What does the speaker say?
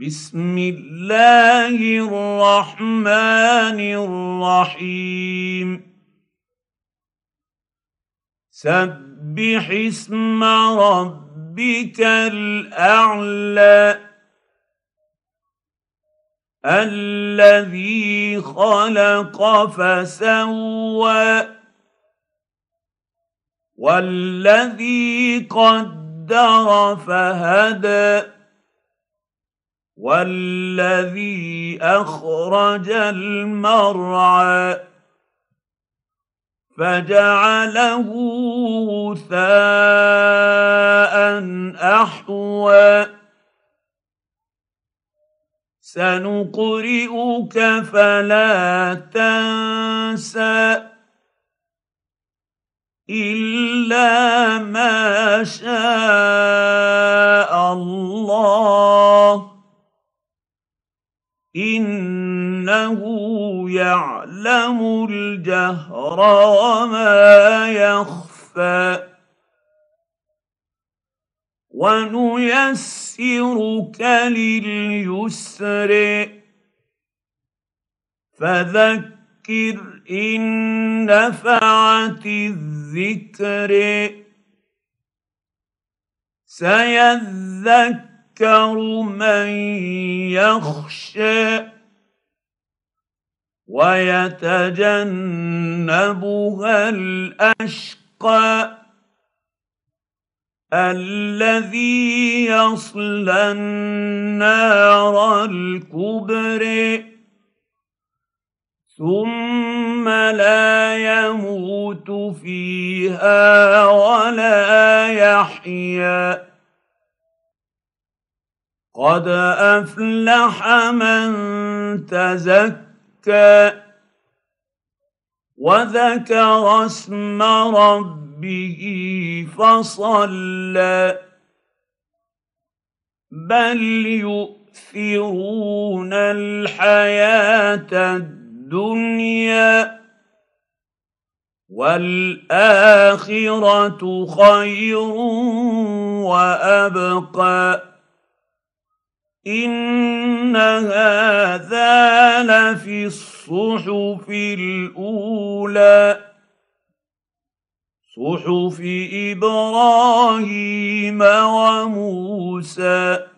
بسم الله الرحمن الرحيم سبح اسم ربك الاعلى الذي خلق فسوى والذي قدر فهدى والذي اخرج المرعى فجعله ثاء احوى سنقرئك فلا تنسى الا ما شاء انه يعلم الجهر وما يخفى ونيسرك لليسر فذكر ان نفعت الذكر سيذكر يذكر من يخشى ويتجنبها الاشقى الذي يصلى النار الكبر ثم لا يموت فيها ولا يحيا قد افلح من تزكى وذكر اسم ربه فصلى بل يؤثرون الحياه الدنيا والاخره خير وابقى ان هذا لفي الصحف الاولى صحف ابراهيم وموسى